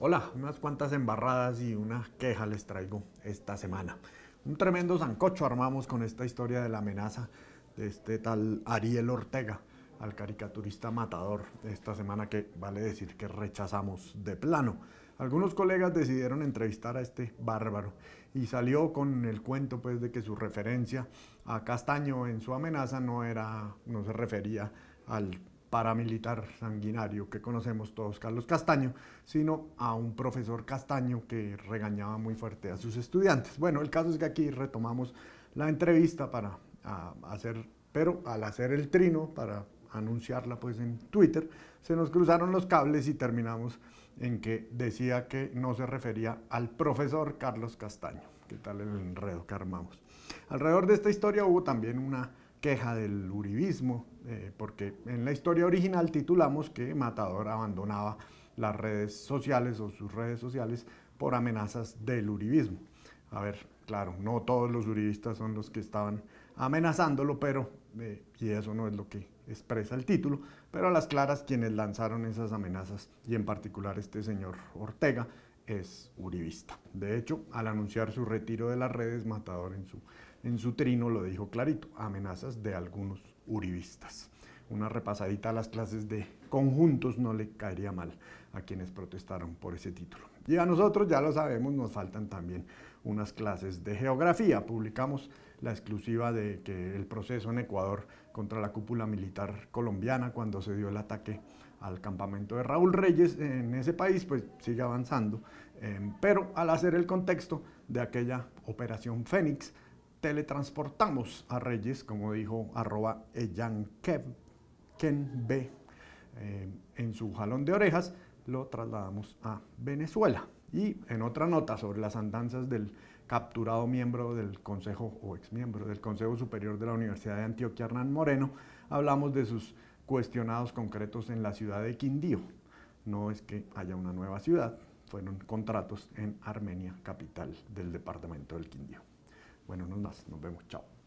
Hola, unas cuantas embarradas y una queja les traigo esta semana. Un tremendo zancocho armamos con esta historia de la amenaza de este tal Ariel Ortega al caricaturista matador esta semana que vale decir que rechazamos de plano. Algunos colegas decidieron entrevistar a este bárbaro y salió con el cuento pues de que su referencia a Castaño en su amenaza no era no se refería al paramilitar sanguinario que conocemos todos, Carlos Castaño, sino a un profesor Castaño que regañaba muy fuerte a sus estudiantes. Bueno, el caso es que aquí retomamos la entrevista para hacer, pero al hacer el trino, para anunciarla pues en Twitter, se nos cruzaron los cables y terminamos en que decía que no se refería al profesor Carlos Castaño. ¿Qué tal el enredo que armamos? Alrededor de esta historia hubo también una queja del uribismo, eh, porque en la historia original titulamos que Matador abandonaba las redes sociales o sus redes sociales por amenazas del uribismo. A ver, claro, no todos los uribistas son los que estaban amenazándolo, pero, eh, y eso no es lo que expresa el título, pero a las claras quienes lanzaron esas amenazas, y en particular este señor Ortega, es uribista. De hecho, al anunciar su retiro de las redes, Matador en su, en su trino lo dijo clarito, amenazas de algunos uribistas una repasadita a las clases de conjuntos no le caería mal a quienes protestaron por ese título. Y a nosotros, ya lo sabemos, nos faltan también unas clases de geografía. Publicamos la exclusiva de que el proceso en Ecuador contra la cúpula militar colombiana cuando se dio el ataque al campamento de Raúl Reyes en ese país, pues sigue avanzando. Em, pero al hacer el contexto de aquella operación Fénix, teletransportamos a Reyes, como dijo arroba quien ve eh, en su jalón de orejas lo trasladamos a Venezuela. Y en otra nota sobre las andanzas del capturado miembro del Consejo o exmiembro del Consejo Superior de la Universidad de Antioquia, Hernán Moreno, hablamos de sus cuestionados concretos en la ciudad de Quindío. No es que haya una nueva ciudad, fueron contratos en Armenia, capital del departamento del Quindío. Bueno, no más, nos vemos, chao.